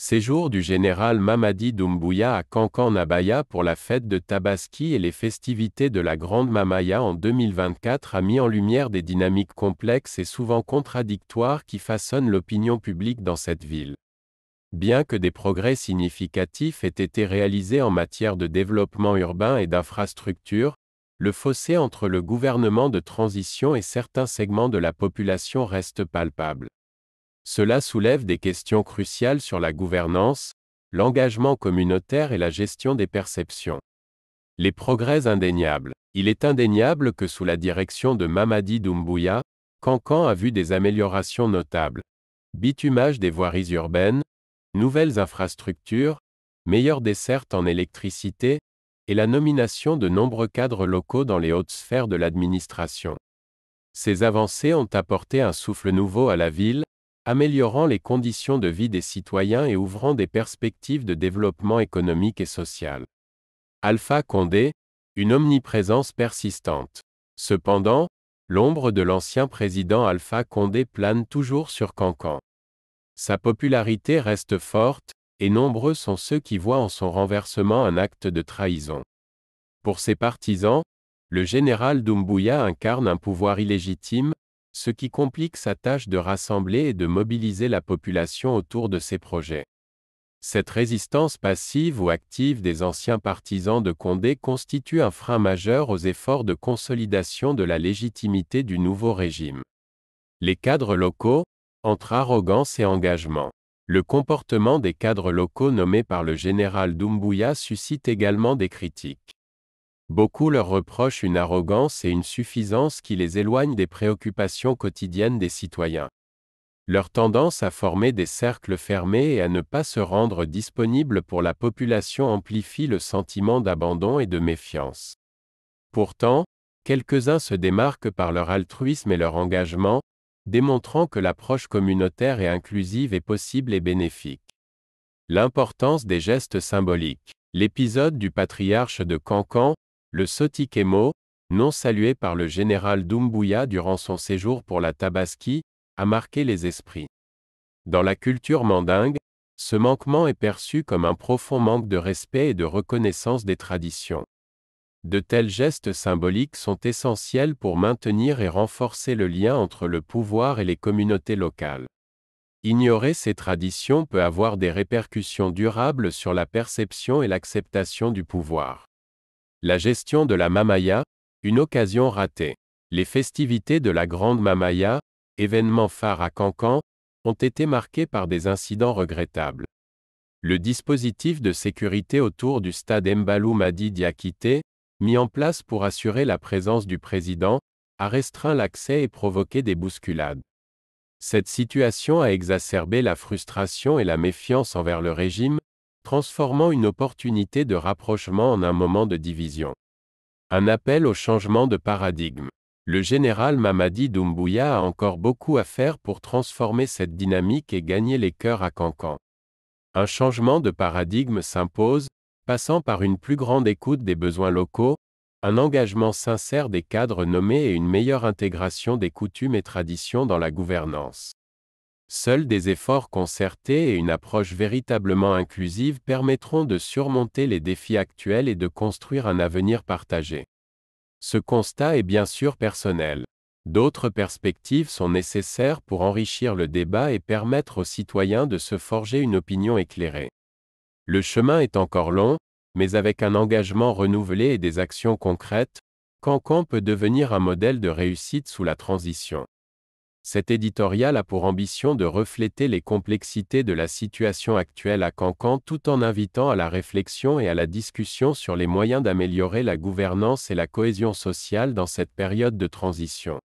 Séjour du général Mamadi Doumbouya à Kankan Nabaya pour la fête de Tabaski et les festivités de la Grande Mamaya en 2024 a mis en lumière des dynamiques complexes et souvent contradictoires qui façonnent l'opinion publique dans cette ville. Bien que des progrès significatifs aient été réalisés en matière de développement urbain et d'infrastructures, le fossé entre le gouvernement de transition et certains segments de la population reste palpable. Cela soulève des questions cruciales sur la gouvernance, l'engagement communautaire et la gestion des perceptions. Les progrès indéniables. Il est indéniable que sous la direction de Mamadi Doumbouya, Cancan a vu des améliorations notables. Bitumage des voiries urbaines, nouvelles infrastructures, meilleure desserte en électricité, et la nomination de nombreux cadres locaux dans les hautes sphères de l'administration. Ces avancées ont apporté un souffle nouveau à la ville, améliorant les conditions de vie des citoyens et ouvrant des perspectives de développement économique et social. Alpha Condé, une omniprésence persistante. Cependant, l'ombre de l'ancien président Alpha Condé plane toujours sur Cancan. Sa popularité reste forte, et nombreux sont ceux qui voient en son renversement un acte de trahison. Pour ses partisans, le général Doumbouya incarne un pouvoir illégitime, ce qui complique sa tâche de rassembler et de mobiliser la population autour de ses projets. Cette résistance passive ou active des anciens partisans de Condé constitue un frein majeur aux efforts de consolidation de la légitimité du nouveau régime. Les cadres locaux, entre arrogance et engagement. Le comportement des cadres locaux nommés par le général Doumbouya suscite également des critiques. Beaucoup leur reprochent une arrogance et une suffisance qui les éloignent des préoccupations quotidiennes des citoyens. Leur tendance à former des cercles fermés et à ne pas se rendre disponible pour la population amplifie le sentiment d'abandon et de méfiance. Pourtant, quelques-uns se démarquent par leur altruisme et leur engagement, démontrant que l'approche communautaire et inclusive est possible et bénéfique. L'importance des gestes symboliques. L'épisode du patriarche de Cancan, le Sotikemo, non salué par le général Dumbuya durant son séjour pour la Tabaski, a marqué les esprits. Dans la culture mandingue, ce manquement est perçu comme un profond manque de respect et de reconnaissance des traditions. De tels gestes symboliques sont essentiels pour maintenir et renforcer le lien entre le pouvoir et les communautés locales. Ignorer ces traditions peut avoir des répercussions durables sur la perception et l'acceptation du pouvoir. La gestion de la Mamaya, une occasion ratée. Les festivités de la Grande Mamaya, événement phare à Cancan, ont été marquées par des incidents regrettables. Le dispositif de sécurité autour du stade Mbalou Madi Diakité, mis en place pour assurer la présence du président, a restreint l'accès et provoqué des bousculades. Cette situation a exacerbé la frustration et la méfiance envers le régime, transformant une opportunité de rapprochement en un moment de division. Un appel au changement de paradigme. Le général Mamadi Doumbouya a encore beaucoup à faire pour transformer cette dynamique et gagner les cœurs à Cancan. Un changement de paradigme s'impose, passant par une plus grande écoute des besoins locaux, un engagement sincère des cadres nommés et une meilleure intégration des coutumes et traditions dans la gouvernance. Seuls des efforts concertés et une approche véritablement inclusive permettront de surmonter les défis actuels et de construire un avenir partagé. Ce constat est bien sûr personnel. D'autres perspectives sont nécessaires pour enrichir le débat et permettre aux citoyens de se forger une opinion éclairée. Le chemin est encore long, mais avec un engagement renouvelé et des actions concrètes, Cancan peut devenir un modèle de réussite sous la transition. Cet éditorial a pour ambition de refléter les complexités de la situation actuelle à Cancan tout en invitant à la réflexion et à la discussion sur les moyens d'améliorer la gouvernance et la cohésion sociale dans cette période de transition.